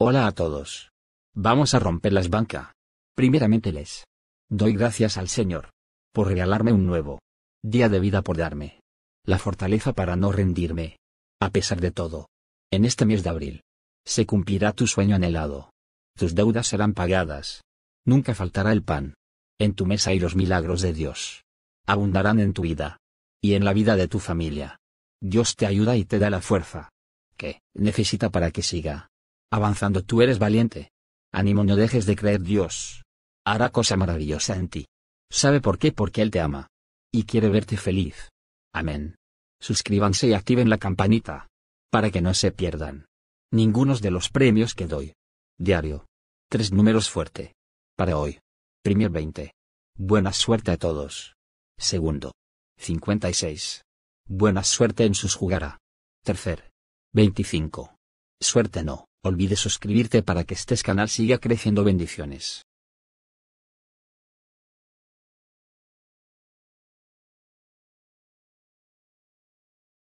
Hola a todos. Vamos a romper las bancas. Primeramente les doy gracias al Señor por regalarme un nuevo día de vida por darme la fortaleza para no rendirme. A pesar de todo, en este mes de abril se cumplirá tu sueño anhelado. Tus deudas serán pagadas. Nunca faltará el pan en tu mesa y los milagros de Dios abundarán en tu vida y en la vida de tu familia. Dios te ayuda y te da la fuerza que necesita para que siga Avanzando tú eres valiente. Ánimo no dejes de creer Dios. Hará cosa maravillosa en ti. ¿Sabe por qué? Porque Él te ama. Y quiere verte feliz. Amén. Suscríbanse y activen la campanita. Para que no se pierdan. Ningunos de los premios que doy. Diario. Tres números fuerte. Para hoy. Primer 20. Buena suerte a todos. Segundo. 56. Buena suerte en sus jugará. Tercer. 25. Suerte no olvides suscribirte para que este canal siga creciendo bendiciones.